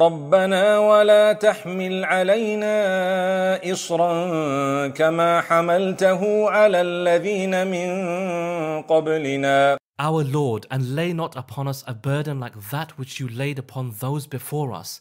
ربنا ولا تحمل علينا إصرا كما حملته على الذين من قبلنا Our Lord, and lay not upon us a burden like that which you laid upon those before us,